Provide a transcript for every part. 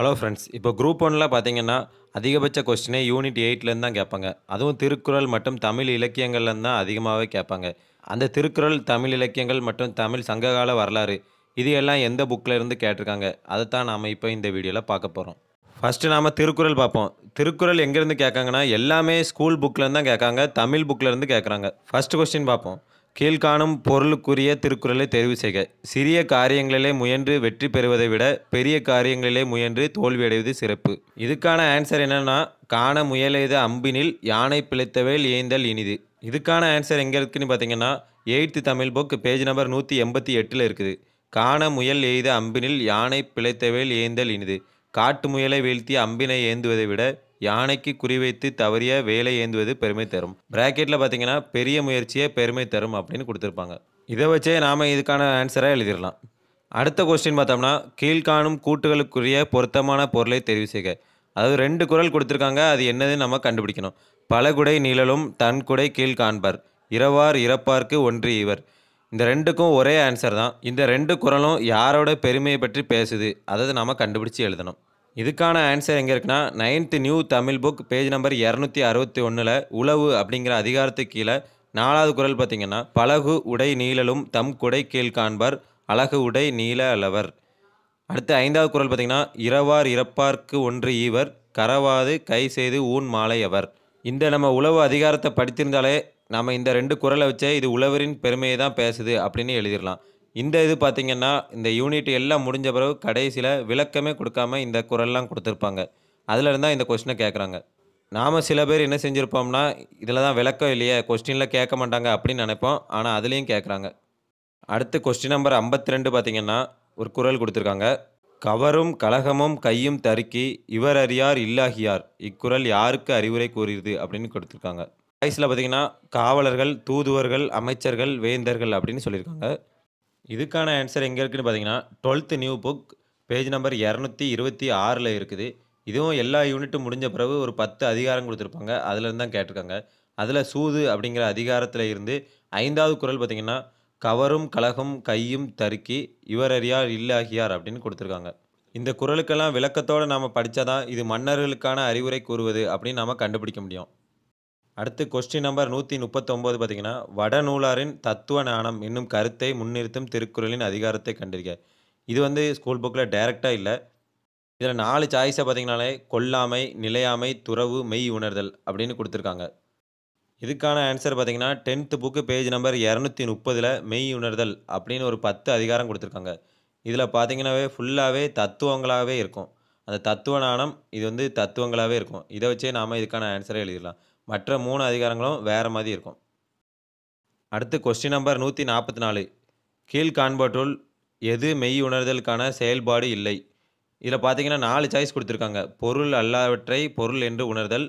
hello friends இப்போ group ஒனில் பார்த்தீங்கன்னா அதிகபட்ச கொஸ்டினே யூனிட் எயிட்லேருந்து தான் கேட்பாங்க அதுவும் திருக்குறள் மற்றும் தமிழ் இலக்கியங்கள்லேருந்து தான் அதிகமாகவே கேட்பாங்க அந்த திருக்குறள் தமிழ் இலக்கியங்கள் மற்றும் தமிழ் சங்ககால வரலாறு இது எல்லாம் எந்த புக்கில் இருந்து கேட்டிருக்காங்க தான் நாம் இப்போ இந்த வீடியோவில் பார்க்க போகிறோம் ஃபஸ்ட்டு நாம் திருக்குறள் பார்ப்போம் திருக்குறள் எங்கேருந்து கேட்காங்கன்னா எல்லாமே ஸ்கூல் புக்கில் தான் கேட்காங்க தமிழ் புக்கில் இருந்து கேட்குறாங்க ஃபஸ்ட் கொஸ்டின் பார்ப்போம் கீழ்காணும் பொருளுக்குரிய திருக்குறளை தெரிவு செய்க சிறிய காரியங்களிலே முயன்று வெற்றி பெறுவதை விட பெரிய காரியங்களிலே முயன்று தோல்வியடைவது சிறப்பு இதுக்கான ஆன்சர் என்னென்னா காண முயலெய்த அம்பினில் யானை பிழைத்தவேல் ஏய்ந்தல் இனிது இதுக்கான ஆன்சர் எங்கே இருக்குதுன்னு பார்த்தீங்கன்னா eighth Tamil book page number நூற்றி எண்பத்தி எட்டில் இருக்குது காண முயல் எய்த அம்பினில் யானை பிழைத்தவேல் ஏந்தல் இனிது காட்டு முயலை வீழ்த்தி அம்பினை ஏந்துவதை விட யானைக்கு குறிவைத்து தவறிய வேலை ஏந்துவது பெருமை தரும் பிராக்கெட்ல பார்த்தீங்கன்னா பெரிய முயற்சியே பெருமை தரும் அப்படின்னு கொடுத்துருப்பாங்க இதை வச்சே நாம் இதுக்கான ஆன்சராக எழுதிடலாம் அடுத்த கொஸ்டின் பார்த்தோம்னா கீழ்காணும் கூட்டுகளுக்குரிய பொருத்தமான பொருளை தெரிவு செய்க அதாவது ரெண்டு குரல் கொடுத்துருக்காங்க அது என்னதுன்னு நம்ம கண்டுபிடிக்கணும் பலகுடை நிழலும் தன்குடை கீழ் காண்பர் இரவார் இறப்பார்க்கு ஒன்று இவர் இந்த ரெண்டுக்கும் ஒரே ஆன்சர் தான் இந்த ரெண்டு குரலும் யாரோட பெருமையை பற்றி பேசுது அதாவது நாம் கண்டுபிடிச்சி எழுதணும் இதுக்கான ஆன்சர் எங்கே இருக்குன்னா ninth new Tamil book page number இரநூத்தி அறுபத்தி ஒன்றில் உளவு அப்படிங்கிற அதிகாரத்துக்கு கீழே நாலாவது குரல் பார்த்தீங்கன்னா பழகு உடை நீளலும் தம் குடை கீழ் காண்பர் அழகு உடை நீள அளவர் அடுத்து ஐந்தாவது குரல் பார்த்தீங்கன்னா இரவார் இறப்பார்க்கு ஒன்று ஈவர் கரவாது கை செய்து ஊன் மாலையவர் இந்த நம்ம உளவு அதிகாரத்தை படித்திருந்தாலே நம்ம இந்த ரெண்டு குரலை வச்சே இது உழவரின் பெருமையை தான் பேசுது அப்படின்னு எழுதிடலாம் இந்த இது பார்த்திங்கன்னா இந்த யூனிட் எல்லாம் முடிஞ்ச பிறகு கடைசியில் விளக்கமே கொடுக்காம இந்த குரல்லாம் கொடுத்துருப்பாங்க அதில் தான் இந்த கொஸ்டினை கேட்குறாங்க நாம் சில பேர் என்ன செஞ்சுருப்போம்னா இதில் தான் விளக்கம் இல்லையே கொஸ்டினில் கேட்க மாட்டாங்க அப்படின்னு நினைப்போம் ஆனால் அதுலேயும் கேட்குறாங்க அடுத்து கொஸ்டின் நம்பர் ஐம்பத்தி ரெண்டு பார்த்திங்கன்னா ஒரு குரல் கொடுத்துருக்காங்க கவரும் கலகமும் கையும் தருக்கி இவர் அறியார் இல்லாகியார் இக்குரல் யாருக்கு அறிவுரை கூறியது அப்படின்னு கொடுத்துருக்காங்க வயசில் பார்த்திங்கன்னா காவலர்கள் தூதுவர்கள் அமைச்சர்கள் வேந்தர்கள் அப்படின்னு சொல்லியிருக்காங்க இதுக்கான ஆன்சர் எங்கே இருக்குதுன்னு பார்த்தீங்கன்னா twelfth new book page number இரநூத்தி இருபத்தி ஆறில் இருக்குது இதுவும் எல்லா யூனிட்டும் முடிஞ்ச பிறகு ஒரு பத்து அதிகாரம் கொடுத்துருப்பாங்க அதுலேருந்து தான் கேட்டிருக்காங்க அதில் சூது அப்படிங்கிற அதிகாரத்தில் இருந்து ஐந்தாவது குரல் பார்த்திங்கன்னா கவரும் கலகம் கையும் தருக்கி இவரறியார் இல்லாகியார் அப்படின்னு கொடுத்துருக்காங்க இந்த குரலுக்கெல்லாம் விளக்கத்தோடு நாம் படித்தாதான் தான் இது மன்னர்களுக்கான அறிவுரை கூறுவது அப்படின்னு நாம் கண்டுபிடிக்க முடியும் அடுத்து கொஸ்டின் நம்பர் நூற்றி முப்பத்தொம்போது பார்த்தீங்கன்னா வடநூலாரின் தத்துவ ஞானம் என்னும் கருத்தை முன்னிறுத்தும் திருக்குறளின் அதிகாரத்தை கண்டிருக்க இது வந்து ஸ்கூல் புக்கில் டைரெக்டாக இல்லை இதில் நாலு சாய்ஸை பார்த்தீங்கனாலே கொல்லாமை நிலையாமை துறவு மெய் உணர்தல் அப்படின்னு கொடுத்துருக்காங்க இதுக்கான ஆன்சர் பார்த்தீங்கன்னா டென்த்து புக்கு பேஜ் நம்பர் இரநூத்தி முப்பதில் மெய் உணர்தல் அப்படின்னு ஒரு பத்து அதிகாரம் கொடுத்துருக்காங்க இதில் பார்த்தீங்கன்னாவே ஃபுல்லாகவே தத்துவங்களாகவே இருக்கும் அந்த தத்துவ நாணம் இது வந்து தத்துவங்களாகவே இருக்கும் இதை வச்சே நாம் இதுக்கான ஆன்சரை எழுதிடலாம் மற்ற மூணு அதிகாரங்களும் வேறு மாதிரி இருக்கும் அடுத்து கொஸ்டின் நம்பர் நூற்றி நாற்பத்தி நாலு கீழ் காண்பாட்டுள் எது மெய் உணர்தலுக்கான செயல்பாடு இல்லை இதில் பார்த்தீங்கன்னா நாலு சாய்ஸ் கொடுத்துருக்காங்க பொருள் அல்லாவற்றை பொருள் என்று உணர்தல்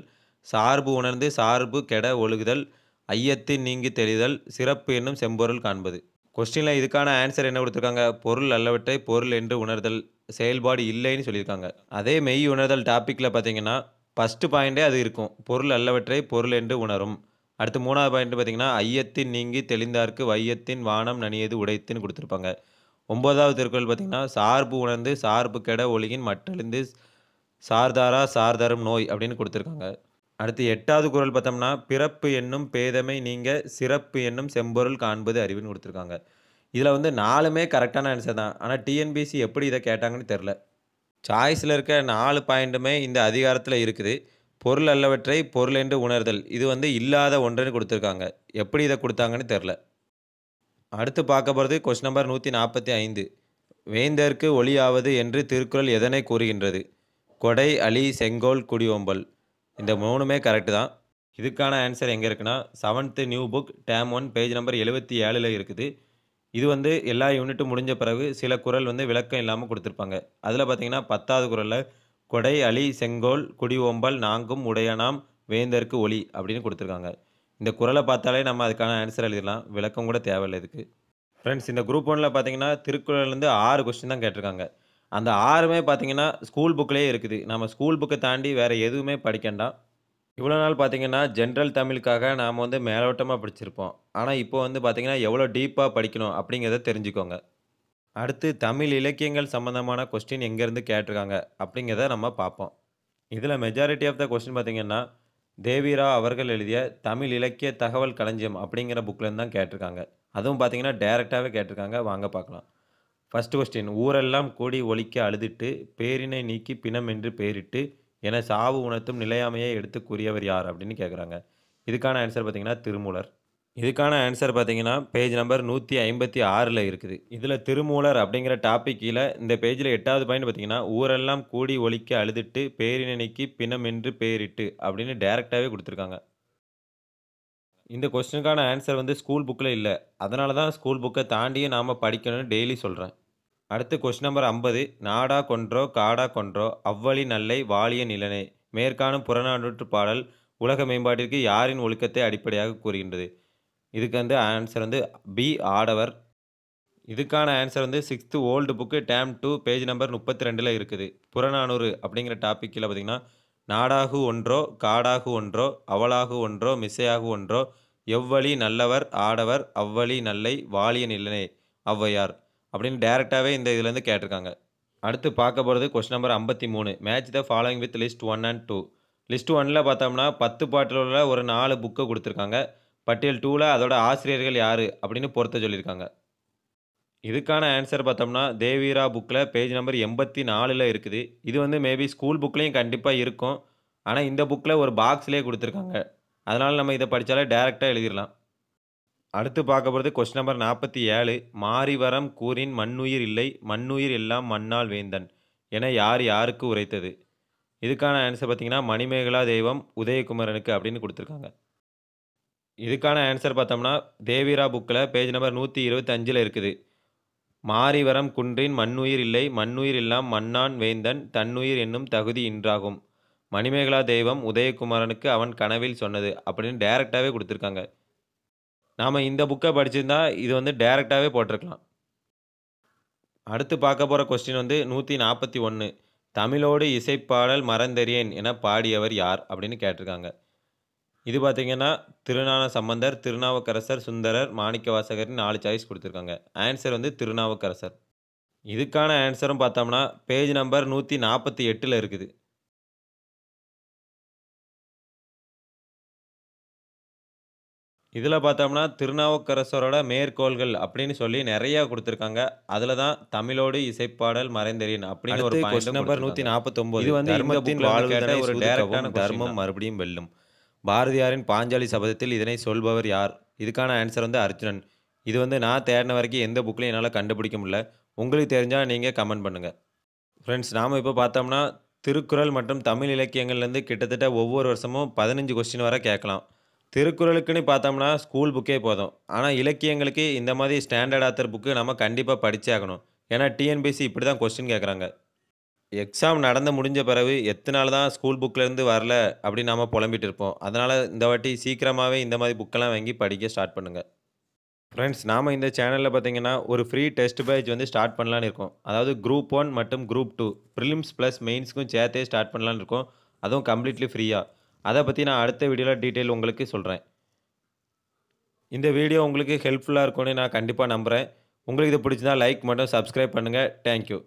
சார்பு உணர்ந்து சார்பு கெட ஒழுகுதல் ஐயத்து நீங்கி தெளிதல் சிறப்பு என்னும் செம்பொருள் காண்பது கொஸ்டினில் இதுக்கான ஆன்சர் என்ன கொடுத்துருக்காங்க பொருள் அல்லவற்றை பொருள் என்று உணர்தல் செயல்பாடு இல்லைன்னு சொல்லியிருக்காங்க அதே மெய் உணர்தல் டாப்பிக்கில் பார்த்தீங்கன்னா ஃபஸ்ட்டு பாயிண்டே அது இருக்கும் பொருள் அல்லவற்றை பொருள் என்று உணரும் அடுத்து மூணாவது பாயிண்ட் பார்த்திங்கன்னா ஐயத்தின் நீங்கி தெளிந்தார்க்கு வையத்தின் வானம் நனியது உடைத்துன்னு கொடுத்துருப்பாங்க ஒம்பதாவது திருக்குறள் பார்த்திங்கன்னா சார்பு உணர்ந்து சார்பு கெட ஒளியின் மட்டெழுந்து சார்தாரா சார்தாரும் நோய் அப்படின்னு கொடுத்துருக்காங்க அடுத்து எட்டாவது குரல் பார்த்தோம்னா பிறப்பு என்னும் பேதமை நீங்கள் சிறப்பு என்னும் செம்பொருள் காண்பது அறிவுன்னு கொடுத்துருக்காங்க இதில் வந்து நாலுமே கரெக்டான ஆன்சர் தான் ஆனால் டிஎன்பிசி எப்படி இதை கேட்டாங்கன்னு தெரில சாய்ஸில் இருக்க நாலு பாயிண்ட்டுமே இந்த அதிகாரத்தில் இருக்குது பொருள் அல்லவற்றை பொருள் என்று உணர்தல் இது வந்து இல்லாத ஒன்றுன்னு கொடுத்துருக்காங்க எப்படி இதை கொடுத்தாங்கன்னு தெரில அடுத்து பார்க்க போகிறது கொஸ்ட் நம்பர் நூற்றி நாற்பத்தி ஐந்து வேந்தர்க்கு ஒளியாவது என்று திருக்குறள் எதனை கூறுகின்றது கொடை அலி செங்கோல் குடியோம்பல் இந்த மூணுமே கரெக்டு தான் இதுக்கான ஆன்சர் எங்கே இருக்குன்னா seventh new book term one page number எழுபத்தி ஏழில் இருக்குது இது வந்து எல்லா யூனிட்டும் முடிஞ்ச பிறகு சில குரல் வந்து விளக்கம் இல்லாமல் கொடுத்துருப்பாங்க அதில் பார்த்தீங்கன்னா பத்தாவது குரலில் கொடை அலி செங்கோல் குடி ஓம்பல் நாங்கும் உடையனாம் வேந்தருக்கு ஒளி அப்படின்னு கொடுத்துருக்காங்க இந்த குரலை பார்த்தாலே நம்ம அதுக்கான ஆன்சர் எழுதிடலாம் விளக்கம் கூட தேவையில்லை இதுக்கு ஃப்ரெண்ட்ஸ் இந்த குரூப் ஒனில் பார்த்தீங்கன்னா திருக்குறள்லேருந்து ஆறு கொஸ்டின் தான் கேட்டிருக்காங்க அந்த ஆறுமே பார்த்தீங்கன்னா ஸ்கூல் புக்கிலே இருக்குது நம்ம ஸ்கூல் புக்கை தாண்டி வேறு எதுவுமே படிக்கண்டாம் இவ்வளோ நாள் பார்த்தீங்கன்னா ஜென்ரல் தமிழுக்காக நாம் வந்து மேலோட்டமாக படிச்சிருப்போம் ஆனால் இப்போ வந்து பார்த்திங்கன்னா எவ்வளோ டீப்பாக படிக்கணும் அப்படிங்கிறத தெரிஞ்சுக்கோங்க அடுத்து தமிழ் இலக்கியங்கள் சம்மந்தமான கொஸ்டின் எங்கேருந்து கேட்டிருக்காங்க அப்படிங்கிறத நம்ம பார்ப்போம் இதில் மெஜாரிட்டி ஆஃப் த கொஸ்டின் பார்த்திங்கன்னா தேவிரா அவர்கள் எழுதிய தமிழ் இலக்கிய தகவல் களஞ்சியம் அப்படிங்கிற புக்லேருந்து தான் கேட்டிருக்காங்க அதுவும் பார்த்திங்கன்னா டைரெக்டாகவே கேட்டிருக்காங்க வாங்க பார்க்கலாம் ஃபஸ்ட் கொஸ்டின் ஊரெல்லாம் கூடி ஒழிக்க அழுதுட்டு பேரினை நீக்கி பிணம் என்று பெயரிட்டு என சாவு உணர்த்தும் நிலையாமையை எடுத்து கூறியவர் யார் அப்படின்னு கேட்குறாங்க இதுக்கான ஆன்சர் பார்த்திங்கன்னா திருமூலர் இதுக்கான ஆன்சர் பார்த்தீங்கன்னா பேஜ் நம்பர் நூற்றி ஐம்பத்தி ஆறில் இருக்குது இதில் திருமூலர் அப்படிங்கிற டாபிக் கீழே இந்த பேஜில் எட்டாவது பாயிண்ட் பார்த்தீங்கன்னா ஊரெல்லாம் கூடி ஒழிக்க அழுதுட்டு பேரினைக்கு பிணம் என்று பேரிட்டு அப்படின்னு டைரெக்டாகவே கொடுத்துருக்காங்க இந்த கொஸ்டினுக்கான ஆன்சர் வந்து ஸ்கூல் புக்கில் இல்லை அதனால தான் ஸ்கூல் புக்கை தாண்டியும் நாம் படிக்கணும்னு டெய்லி சொல்கிறேன் அடுத்து கொஸ்டின் நம்பர் ஐம்பது நாடா கொன்றோ காடா கொன்றோ அவ்வழி நல்லை வாலிய நிலனே மேற்காணும் புறநானூற்று பாடல் உலக மேம்பாட்டிற்கு யாரின் ஒழுக்கத்தை அடிப்படையாக கூறுகின்றது இதுக்கு வந்து ஆன்சர் வந்து பி ஆடவர் இதுக்கான ஆன்சர் வந்து sixth old book term two page number முப்பத்தி ரெண்டில் இருக்குது புறநானூறு அப்படிங்கிற டாப்பிக்கில் பார்த்திங்கன்னா நாடாகு ஒன்றோ காடாகு ஒன்றோ அவளாகு ஒன்றோ மிசையாகு ஒன்றோ எவ்வழி நல்லவர் ஆடவர் அவ்வழி நல்லை வாலிய நிலனே ஔவையார் அப்படின்னு டேரெக்டாகவே இந்த இதுலேருந்து கேட்டிருக்காங்க அடுத்து பார்க்க போகிறது கொஸ்டின் நம்பர் ஐம்பத்தி மூணு match the following with list one and two list ஒன்னில் பார்த்தோம்னா பத்து பாட்டில் உள்ள ஒரு நாலு புக்கை கொடுத்துருக்காங்க பட்டியல் டூவில் அதோட ஆசிரியர்கள் யார் அப்படின்னு பொறுத்த சொல்லியிருக்காங்க இதுக்கான ஆன்சர் பார்த்தோம்னா தேவீரா புக்கில் பேஜ் நம்பர் எண்பத்தி நாலில் இருக்குது இது வந்து மேபி ஸ்கூல் புக்லேயும் கண்டிப்பாக இருக்கும் ஆனால் இந்த புக்கில் ஒரு பாக்ஸ்லேயே கொடுத்துருக்காங்க அதனால் நம்ம இதை படித்தாலே டேரெக்டாக எழுதிடலாம் அடுத்து பார்க்க போகிறது கொஸ்டின் நம்பர் நாற்பத்தி ஏழு மாரிவரம் கூறின் மண்ணுயிர் இல்லை மண்ணுயிர் எல்லாம் மண்ணால் வேந்தன் என யார் யாருக்கு உரைத்தது இதுக்கான ஆன்சர் பார்த்திங்கன்னா மணிமேகலா தெய்வம் உதயகுமரனுக்கு அப்படின்னு கொடுத்துருக்காங்க இதுக்கான ஆன்சர் பார்த்தோம்னா தேவிரா புக்கில் பேஜ் நம்பர் நூற்றி இருபத்தஞ்சில் இருக்குது மாரிவரம் குன்றின் மண்ணுயிர் இல்லை மண்ணுயிர் எல்லாம் மண்ணான் வேந்தன் தன்னுயிர் என்னும் தகுதி இன்றாகும் மணிமேகலா தெய்வம் உதயகுமாரனுக்கு அவன் கனவில் சொன்னது அப்படின்னு டைரெக்டாகவே கொடுத்துருக்காங்க நாம் இந்த புக்கை படிச்சிருந்தா இது வந்து டைரெக்டாகவே போட்டிருக்கலாம் அடுத்து பார்க்க போகிற கொஸ்டின் வந்து நூற்றி நாற்பத்தி ஒன்று தமிழோடு இசைப்பாடல் மறந்தறியேன் என பாடியவர் யார் அப்படின்னு கேட்டிருக்காங்க இது பார்த்திங்கன்னா திருநான சம்பந்தர் திருநாவுக்கரசர் சுந்தரர் மாணிக்கவாசகர்னு நாலு சாய்ஸ் கொடுத்துருக்காங்க ஆன்சர் வந்து திருநாவுக்கரசர் இதுக்கான ஆன்சரும் பார்த்தோம்னா பேஜ் நம்பர் நூற்றி நாற்பத்தி எட்டில் இருக்குது இதில் பார்த்தோம்னா திருநாவுக்கரசரோட மேற்கோள்கள் அப்படின்னு சொல்லி நிறைய கொடுத்துருக்காங்க அதில் தான் தமிழோடு இசைப்பாடல் மறைந்தறின் அப்படின்னு ஒரு கொஸ்டின் நம்பர் நூற்றி நாற்பத்தொம்போது வந்து தர்மத்தின் வாழ்வு ஒரு டேரக்டான தர்மம் மறுபடியும் வெல்லும் பாரதியாரின் பாஞ்சாலி சபதத்தில் இதனை சொல்பவர் யார் இதுக்கான ஆன்சர் வந்து அர்ஜுனன் இது வந்து நான் தேடின வரைக்கும் எந்த புக்கிலையும் என்னால் கண்டுபிடிக்க முடியல உங்களுக்கு தெரிஞ்சால் நீங்கள் கமெண்ட் பண்ணுங்கள் ஃப்ரெண்ட்ஸ் நாம் இப்போ பார்த்தோம்னா திருக்குறள் மற்றும் தமிழ் இலக்கியங்கள்லேருந்து கிட்டத்தட்ட ஒவ்வொரு வருஷமும் பதினஞ்சு கொஸ்டின் வரை கேட்கலாம் திருக்குறளுக்குன்னு பார்த்தோம்னா ஸ்கூல் புக்கே போதும் ஆனால் இலக்கியங்களுக்கு இந்த மாதிரி ஸ்டாண்டர்ட் ஆத்தர் புக்கு நம்ம கண்டிப்பாக படித்தே ஆகணும் ஏன்னா டிஎன்பிசி இப்படி தான் கொஸ்டின் கேட்குறாங்க எக்ஸாம் நடந்து முடிஞ்ச பிறகு எத்தனால தான் ஸ்கூல் புக்கிலேருந்து வரல அப்படின்னு நம்ம புலம்பிட்டு இருப்போம் அதனால் இந்த வாட்டி சீக்கிரமாகவே இந்த மாதிரி புக்கெல்லாம் வாங்கி படிக்க ஸ்டார்ட் பண்ணுங்கள் ஃப்ரெண்ட்ஸ் நாம் இந்த சேனலில் பார்த்தீங்கன்னா ஒரு ஃப்ரீ டெஸ்ட் பேஜ் வந்து ஸ்டார்ட் பண்ணலான்னு இருக்கோம் அதாவது குரூப் ஒன் மற்றும் குரூப் டூ ப்ரிலிம்ஸ் ப்ளஸ் மெயின்ஸ்க்கும் சேர்த்தே ஸ்டார்ட் பண்ணலான்னு இருக்கோம் அதுவும் கம்ப்ளீட்லி ஃப்ரீயாக அதை பற்றி நான் அடுத்த வீடியோவில் டீட்டெயில் உங்களுக்கு சொல்கிறேன் இந்த வீடியோ உங்களுக்கு ஹெல்ப்ஃபுல்லாக இருக்கும்னு நான் கண்டிப்பாக நம்புகிறேன் உங்களுக்கு இது பிடிச்சிருந்தா லைக் மட்டும் சப்ஸ்கிரைப் பண்ணுங்கள் தேங்க்யூ